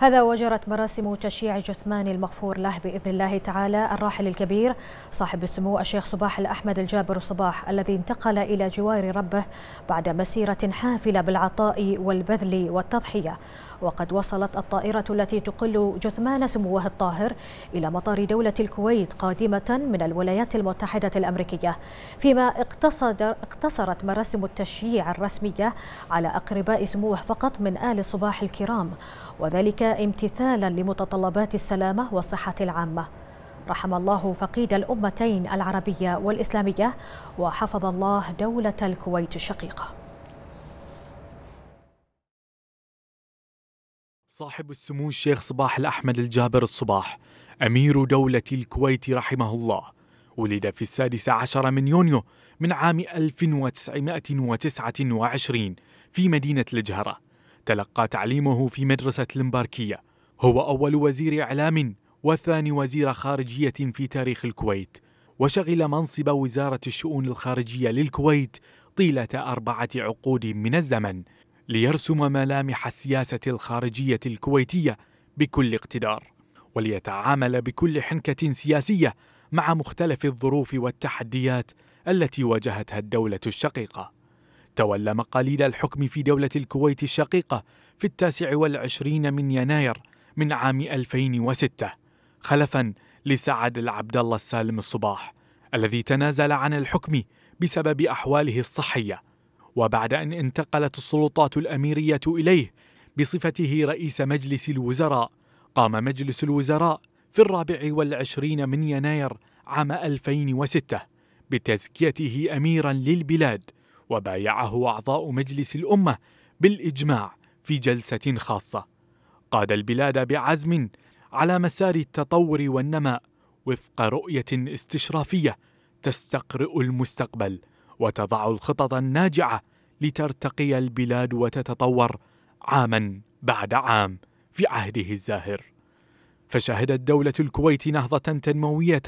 هذا وجرت مراسم تشييع جثمان المغفور له بإذن الله تعالى الراحل الكبير صاحب السمو الشيخ صباح الأحمد الجابر صباح الذي انتقل إلى جوار ربه بعد مسيرة حافلة بالعطاء والبذل والتضحية وقد وصلت الطائرة التي تقل جثمان سموه الطاهر إلى مطار دولة الكويت قادمة من الولايات المتحدة الأمريكية فيما اقتصرت مراسم التشييع الرسمية على أقرباء سموه فقط من آل صباح الكرام وذلك امتثالا لمتطلبات السلامة والصحة العامة رحم الله فقيد الأمتين العربية والإسلامية وحفظ الله دولة الكويت الشقيقة صاحب السمو الشيخ صباح الأحمد الجابر الصباح أمير دولة الكويت رحمه الله ولد في السادس عشر من يونيو من عام 1929 في مدينة الجهرة تلقى تعليمه في مدرسة المباركية هو أول وزير إعلام وثاني وزير خارجية في تاريخ الكويت وشغل منصب وزارة الشؤون الخارجية للكويت طيلة أربعة عقود من الزمن ليرسم ملامح السياسة الخارجية الكويتية بكل اقتدار وليتعامل بكل حنكة سياسية مع مختلف الظروف والتحديات التي واجهتها الدولة الشقيقة تولى مقاليد الحكم في دولة الكويت الشقيقة في التاسع والعشرين من يناير من عام 2006 خلفا لسعد العبد الله السالم الصباح الذي تنازل عن الحكم بسبب أحواله الصحية وبعد أن انتقلت السلطات الأميرية إليه بصفته رئيس مجلس الوزراء قام مجلس الوزراء في الرابع والعشرين من يناير عام 2006 بتزكيته أميرا للبلاد وبايعه أعضاء مجلس الأمة بالإجماع في جلسة خاصة قاد البلاد بعزم على مسار التطور والنماء وفق رؤية استشرافية تستقرئ المستقبل وتضع الخطط الناجعة لترتقي البلاد وتتطور عاما بعد عام في عهده الزاهر فشهدت دولة الكويت نهضة تنموية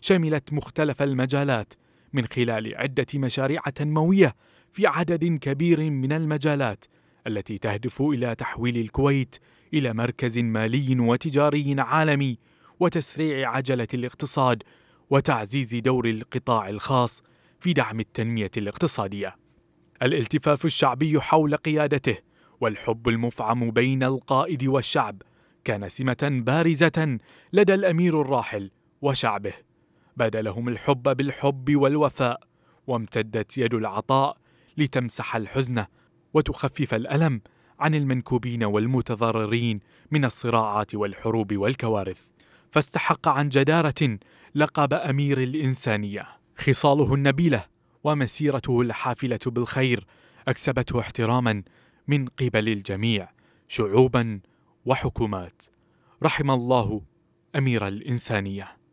شملت مختلف المجالات من خلال عدة مشاريع تنموية في عدد كبير من المجالات التي تهدف إلى تحويل الكويت إلى مركز مالي وتجاري عالمي وتسريع عجلة الاقتصاد وتعزيز دور القطاع الخاص في دعم التنمية الاقتصادية. الالتفاف الشعبي حول قيادته والحب المفعم بين القائد والشعب كان سمة بارزة لدى الأمير الراحل وشعبه بدا لهم الحب بالحب والوفاء وامتدت يد العطاء لتمسح الحزن وتخفف الالم عن المنكوبين والمتضررين من الصراعات والحروب والكوارث فاستحق عن جداره لقب امير الانسانيه خصاله النبيله ومسيرته الحافله بالخير اكسبته احتراما من قبل الجميع شعوبا وحكومات رحم الله امير الانسانيه